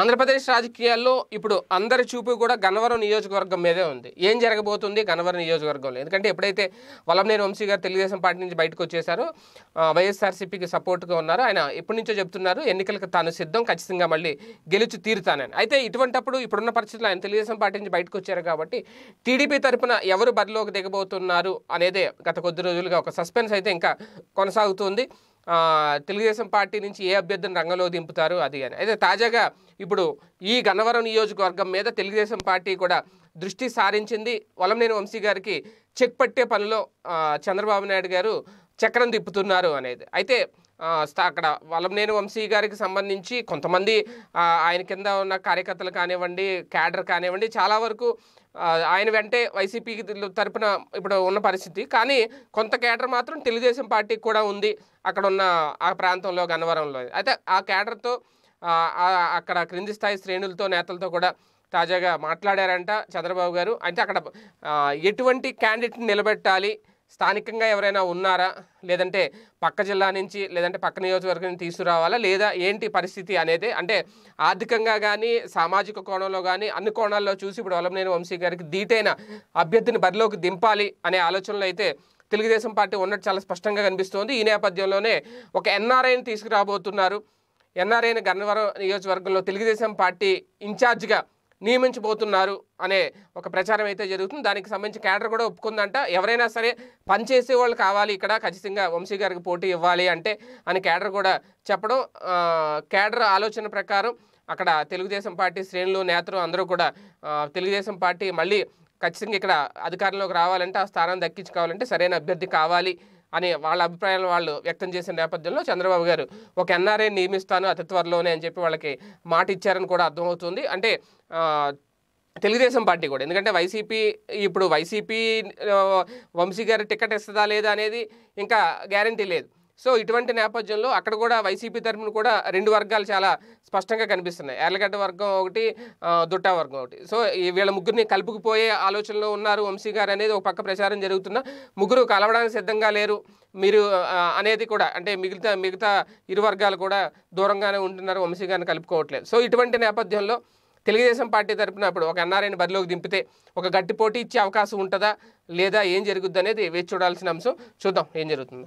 ఆంధ్రప్రదేశ్ రాజకీయాల్లో ఇప్పుడు అందరి చూపు కూడా గన్నవరం నియోజకవర్గం మీదే ఉంది ఏం జరగబోతుంది గన్నవరం నియోజకవర్గంలో ఎందుకంటే ఎప్పుడైతే వలంనేని వంశీ గారు తెలుగుదేశం పార్టీ నుంచి బయటకు వచ్చేసారో వైఎస్ఆర్సీపీకి సపోర్ట్గా ఉన్నారు ఆయన ఎప్పటి నుంచో చెప్తున్నారు ఎన్నికలకు తాను సిద్ధం ఖచ్చితంగా మళ్ళీ గెలిచి తీరుతానని అయితే ఇటువంటప్పుడు ఇప్పుడున్న పరిస్థితుల్లో ఆయన తెలుగుదేశం పార్టీ నుంచి బయటకు వచ్చారు కాబట్టి టీడీపీ తరఫున ఎవరు బరిలోకి దిగబోతున్నారు అనేదే గత కొద్ది రోజులుగా ఒక సస్పెన్స్ అయితే ఇంకా కొనసాగుతుంది తెలుగుదేశం పార్టీ నుంచి ఏ అభ్యర్థిని రంగంలో దింపుతారు అది అని అయితే తాజాగా ఇప్పుడు ఈ గన్నవరం నియోజకవర్గం మీద తెలుగుదేశం పార్టీ కూడా దృష్టి సారించింది వలంనేని వంశీ గారికి చెక్ పట్టే పనిలో చంద్రబాబు నాయుడు గారు చక్రం తిప్పుతున్నారు అనేది అయితే అక్కడ వలంనేని వంశీ గారికి సంబంధించి కొంతమంది ఆయన కింద ఉన్న కార్యకర్తలు కానివ్వండి క్యాడర్ కానివ్వండి చాలా వరకు ఆయన వెంటే వైసీపీ తరపున ఇప్పుడు ఉన్న పరిస్థితి కానీ కొంత కేటర్ మాత్రం తెలుగుదేశం పార్టీ కూడా ఉంది అక్కడ ఉన్న ఆ ప్రాంతంలో గన్నవరంలో అయితే ఆ కేటర్తో అక్కడ క్రింది స్థాయి శ్రేణులతో నేతలతో కూడా తాజాగా మాట్లాడారంట చంద్రబాబు గారు అంటే అక్కడ ఎటువంటి క్యాండిడేట్ని నిలబెట్టాలి స్థానికంగా ఎవరైనా ఉన్నారా లేదంటే పక్క జిల్లా నుంచి లేదంటే పక్క నియోజకవర్గం నుంచి తీసుకురావాలా లేదా ఏంటి పరిస్థితి అనేది అంటే ఆర్థికంగా కానీ సామాజిక కోణంలో కానీ అన్ని కోణాల్లో చూసి ఇప్పుడు వలంనేని వంశీ గారికి ధీటైన అభ్యర్థిని బరిలోకి దింపాలి అనే ఆలోచనలు అయితే తెలుగుదేశం పార్టీ ఉన్నట్టు చాలా స్పష్టంగా కనిపిస్తోంది ఈ నేపథ్యంలోనే ఒక ఎన్ఆర్ఐని తీసుకురాబోతున్నారు ఎన్ఆర్ఐని గన్నవరం నియోజకవర్గంలో తెలుగుదేశం పార్టీ ఇన్ఛార్జ్గా నియమించబోతున్నారు అనే ఒక ప్రచారం అయితే జరుగుతుంది దానికి సంబంధించి క్యాడర్ కూడా ఒప్పుకుందంట ఎవరైనా సరే పనిచేసే వాళ్ళు కావాలి ఇక్కడ ఖచ్చితంగా వంశీ గారికి పోటీ ఇవ్వాలి అంటే అని క్యాడర్ కూడా చెప్పడం క్యాడర్ ఆలోచన ప్రకారం అక్కడ తెలుగుదేశం పార్టీ శ్రేణులు నేతలు అందరూ కూడా తెలుగుదేశం పార్టీ మళ్ళీ ఖచ్చితంగా ఇక్కడ అధికారంలోకి రావాలంటే ఆ స్థానం దక్కించుకోవాలంటే సరైన అభ్యర్థి కావాలి అని వాళ్ళ అభిప్రాయాలు వాళ్ళు వ్యక్తం చేసిన నేపథ్యంలో చంద్రబాబు గారు ఒక ఎన్ఆర్ఏ నియమిస్తాను అతి త్వరలోనే అని చెప్పి వాళ్ళకి మాట ఇచ్చారని కూడా అర్థమవుతుంది అంటే తెలుగుదేశం పార్టీ కూడా ఎందుకంటే వైసీపీ ఇప్పుడు వైసీపీ వంశీ గారు టికెట్ ఇస్తుందా లేదా అనేది ఇంకా గ్యారంటీ లేదు సో ఇటువంటి నేపథ్యంలో అక్కడ కూడా వైసీపీ తరఫున కూడా రెండు వర్గాలు చాలా స్పష్టంగా కనిపిస్తున్నాయి ఎర్లగడ్డ వర్గం ఒకటి దుట్టా వర్గం ఒకటి సో వీళ్ళ ముగ్గురిని కలుపుకుపోయే ఆలోచనలో ఉన్నారు వంశీ గారు అనేది ఒక పక్క ప్రచారం జరుగుతున్న ముగ్గురు కలవడానికి సిద్ధంగా లేరు మీరు అనేది కూడా అంటే మిగతా మిగతా ఇరు వర్గాలు కూడా దూరంగానే ఉంటున్నారు వంశీ గారిని కలుపుకోవట్లేదు సో ఇటువంటి నేపథ్యంలో తెలుగుదేశం పార్టీ తరఫున అప్పుడు ఒక ఎన్ఆర్ఐని బరిలోకి దింపితే ఒక గట్టి పోటీ ఇచ్చే అవకాశం ఉంటుందా లేదా ఏం జరుగుద్ది అనేది వేచి చూడాల్సిన అంశం చూద్దాం ఏం జరుగుతుందో